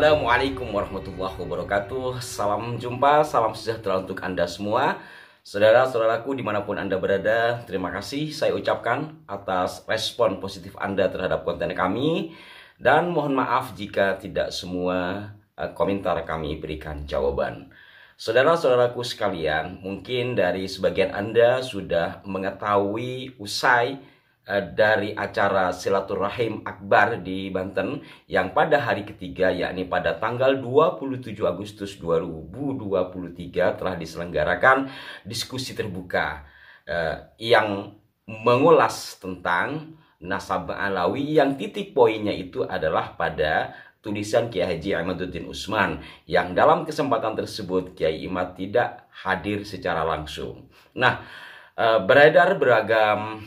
Assalamualaikum warahmatullahi wabarakatuh Salam jumpa, salam sejahtera untuk Anda semua Saudara-saudaraku dimanapun Anda berada Terima kasih saya ucapkan atas respon positif Anda terhadap konten kami Dan mohon maaf jika tidak semua eh, komentar kami berikan jawaban Saudara-saudaraku sekalian, mungkin dari sebagian Anda sudah mengetahui usai Eh, dari acara silaturahim akbar di Banten yang pada hari ketiga yakni pada tanggal 27 Agustus 2023 telah diselenggarakan diskusi terbuka eh, yang mengulas tentang nasabah Alawi yang titik poinnya itu adalah pada tulisan Kiai Haji Ahmaduddin Usman yang dalam kesempatan tersebut Kiai Imad tidak hadir secara langsung. Nah, eh, beredar beragam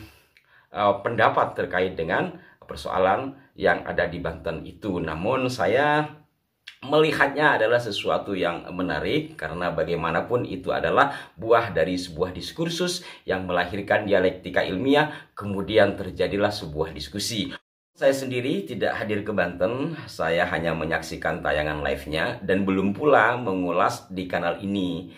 Eh, pendapat terkait dengan persoalan yang ada di Banten itu. Namun saya melihatnya adalah sesuatu yang menarik karena bagaimanapun itu adalah buah dari sebuah diskursus yang melahirkan dialektika ilmiah kemudian terjadilah sebuah diskusi. Saya sendiri tidak hadir ke Banten, saya hanya menyaksikan tayangan live-nya dan belum pula mengulas di kanal ini.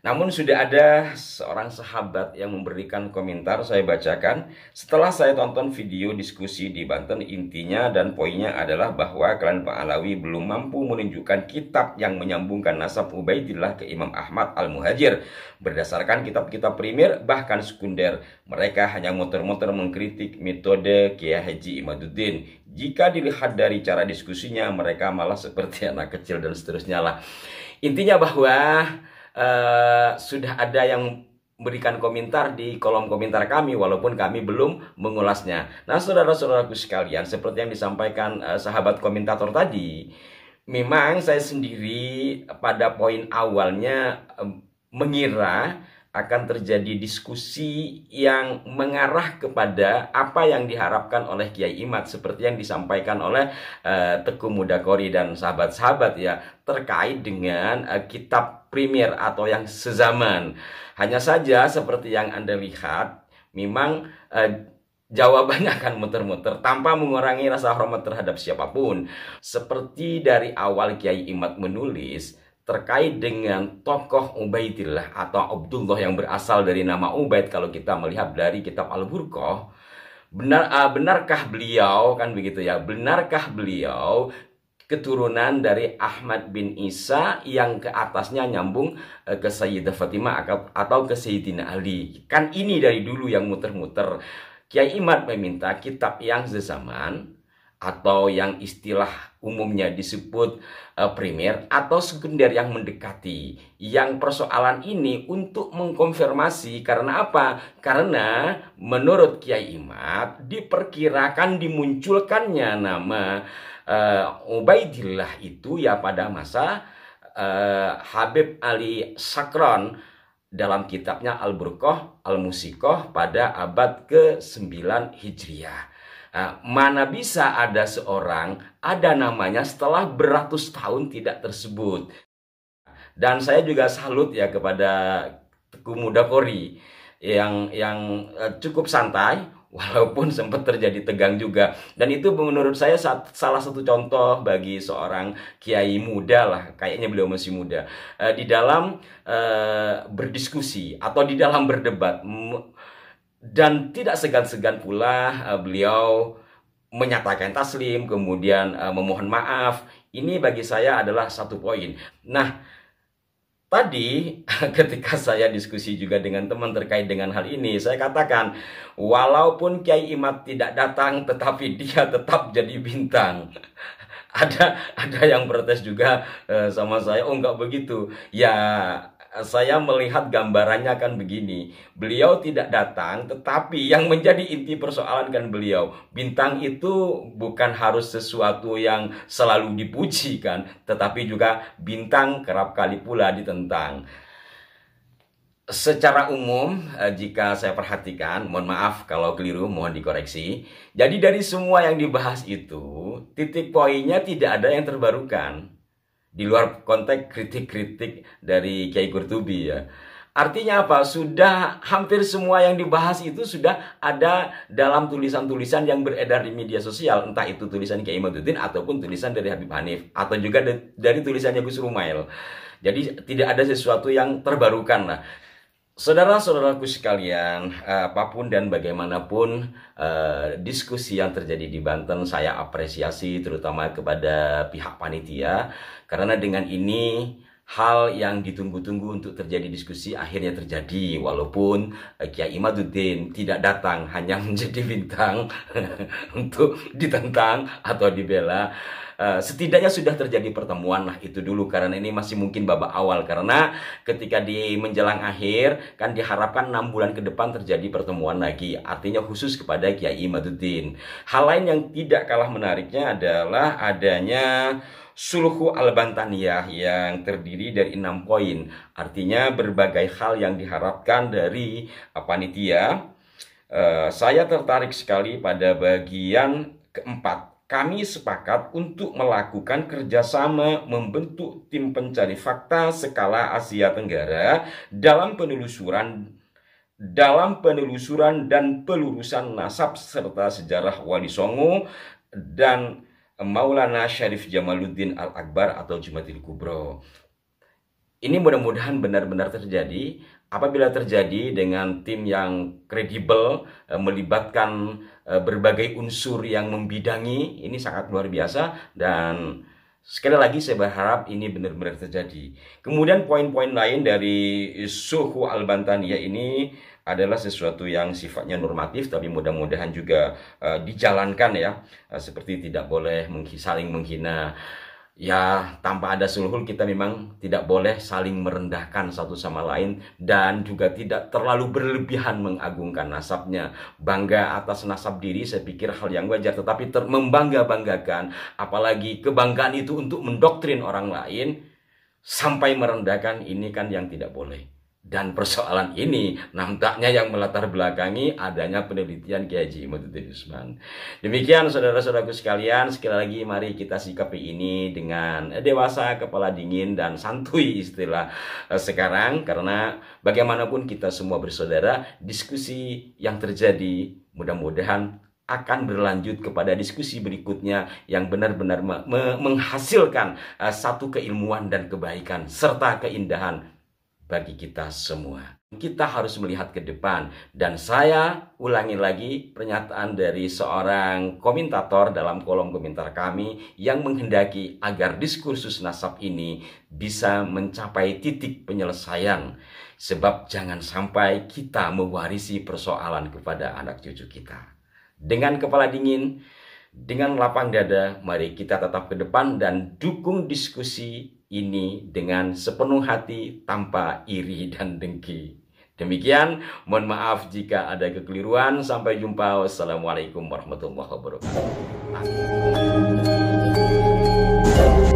Namun sudah ada seorang sahabat yang memberikan komentar saya bacakan setelah saya tonton video diskusi di Banten intinya dan poinnya adalah bahwa klan Pak Alawi belum mampu menunjukkan kitab yang menyambungkan nasab Ubaidillah ke Imam Ahmad Al-Muhajir berdasarkan kitab-kitab primer bahkan sekunder mereka hanya muter-muter mengkritik metode Kiai Haji Imaduddin jika dilihat dari cara diskusinya mereka malah seperti anak kecil dan seterusnya lah intinya bahwa Eh, sudah ada yang berikan komentar di kolom komentar kami walaupun kami belum mengulasnya. Nah, saudara-saudaraku sekalian, seperti yang disampaikan eh, sahabat komentator tadi, memang saya sendiri pada poin awalnya eh, mengira akan terjadi diskusi yang mengarah kepada apa yang diharapkan oleh Kiai Imat seperti yang disampaikan oleh uh, Teguh Kori dan sahabat-sahabat ya terkait dengan uh, kitab primer atau yang sezaman. Hanya saja seperti yang Anda lihat memang uh, jawabannya akan muter-muter tanpa mengurangi rasa hormat terhadap siapapun. Seperti dari awal Kiai Imat menulis, terkait dengan tokoh Ubaidillah atau Abdullah yang berasal dari nama Ubaid kalau kita melihat dari kitab Al-Burqah benar uh, benarkah beliau kan begitu ya benarkah beliau keturunan dari Ahmad bin Isa yang ke atasnya nyambung uh, ke Sayyidah Fatimah atau ke Sayyidina Ali kan ini dari dulu yang muter-muter Kiai Imad meminta kitab yang sezaman atau yang istilah umumnya disebut uh, primer atau sekunder yang mendekati. Yang persoalan ini untuk mengkonfirmasi karena apa? Karena menurut Kiai Imat diperkirakan dimunculkannya nama uh, Ubaidillah itu ya pada masa uh, Habib Ali Sakron dalam kitabnya Al-Burqoh Al-Musikoh pada abad ke-9 Hijriah. Nah, mana bisa ada seorang ada namanya setelah beratus tahun tidak tersebut. Dan saya juga salut ya kepada Teguh Muda Kori yang yang e, cukup santai walaupun sempat terjadi tegang juga dan itu menurut saya salah satu contoh bagi seorang kiai muda lah kayaknya beliau masih muda e, di dalam e, berdiskusi atau di dalam berdebat dan tidak segan-segan pula uh, beliau menyatakan taslim, kemudian uh, memohon maaf. Ini bagi saya adalah satu poin. Nah, tadi ketika saya diskusi juga dengan teman terkait dengan hal ini, saya katakan walaupun Kiai Imat tidak datang tetapi dia tetap jadi bintang. ada ada yang protes juga eh, sama saya, oh enggak begitu. Ya saya melihat gambarannya kan begini. Beliau tidak datang, tetapi yang menjadi inti persoalan kan beliau. Bintang itu bukan harus sesuatu yang selalu dipuji kan, tetapi juga bintang kerap kali pula ditentang. Secara umum, eh, jika saya perhatikan, mohon maaf kalau keliru, mohon dikoreksi. Jadi dari semua yang dibahas itu, titik poinnya tidak ada yang terbarukan di luar konteks kritik-kritik dari Kiai Kurtubi ya. Artinya apa? Sudah hampir semua yang dibahas itu sudah ada dalam tulisan-tulisan yang beredar di media sosial. Entah itu tulisan Kiai Imaduddin ataupun tulisan dari Habib Hanif. Atau juga dari tulisannya Gus Rumail. Jadi tidak ada sesuatu yang terbarukan lah. Saudara-saudaraku sekalian, apapun dan bagaimanapun eh, diskusi yang terjadi di Banten, saya apresiasi terutama kepada pihak panitia karena dengan ini hal yang ditunggu-tunggu untuk terjadi diskusi akhirnya terjadi walaupun eh, Kiai Imaduddin tidak datang hanya menjadi bintang untuk ditentang atau dibela eh, setidaknya sudah terjadi pertemuan lah itu dulu karena ini masih mungkin babak awal karena ketika di menjelang akhir kan diharapkan enam bulan ke depan terjadi pertemuan lagi artinya khusus kepada Kiai Imaduddin hal lain yang tidak kalah menariknya adalah adanya Suluhu Al-Bantaniyah yang terdiri dari enam poin. Artinya berbagai hal yang diharapkan dari uh, panitia. Uh, saya tertarik sekali pada bagian keempat. Kami sepakat untuk melakukan kerjasama membentuk tim pencari fakta skala Asia Tenggara dalam penelusuran dalam penelusuran dan pelurusan nasab serta sejarah Wali Songo dan Maulana Syarif Jamaluddin Al-Akbar atau Jumatil Kubro. Ini mudah-mudahan benar-benar terjadi. Apabila terjadi dengan tim yang kredibel, eh, melibatkan eh, berbagai unsur yang membidangi, ini sangat luar biasa dan sekali lagi saya berharap ini benar-benar terjadi. Kemudian poin-poin lain dari Suhu al bantania ini adalah sesuatu yang sifatnya normatif tapi mudah-mudahan juga uh, dijalankan ya uh, seperti tidak boleh menghi saling menghina ya tanpa ada sulhul kita memang tidak boleh saling merendahkan satu sama lain dan juga tidak terlalu berlebihan mengagungkan nasabnya bangga atas nasab diri saya pikir hal yang wajar tetapi membangga banggakan apalagi kebanggaan itu untuk mendoktrin orang lain sampai merendahkan ini kan yang tidak boleh dan persoalan ini nampaknya yang melatar belakangi adanya penelitian Kiai Haji Muhyiddin Usman. Demikian saudara-saudaraku sekalian, sekali lagi mari kita sikapi ini dengan dewasa, kepala dingin dan santuy istilah eh, sekarang karena bagaimanapun kita semua bersaudara, diskusi yang terjadi mudah-mudahan akan berlanjut kepada diskusi berikutnya yang benar-benar menghasilkan eh, satu keilmuan dan kebaikan serta keindahan bagi kita semua. Kita harus melihat ke depan dan saya ulangi lagi pernyataan dari seorang komentator dalam kolom komentar kami yang menghendaki agar diskursus nasab ini bisa mencapai titik penyelesaian sebab jangan sampai kita mewarisi persoalan kepada anak cucu kita. Dengan kepala dingin, dengan lapang dada, mari kita tetap ke depan dan dukung diskusi ini dengan sepenuh hati tanpa iri dan dengki. Demikian, mohon maaf jika ada kekeliruan. Sampai jumpa. Wassalamualaikum warahmatullahi wabarakatuh.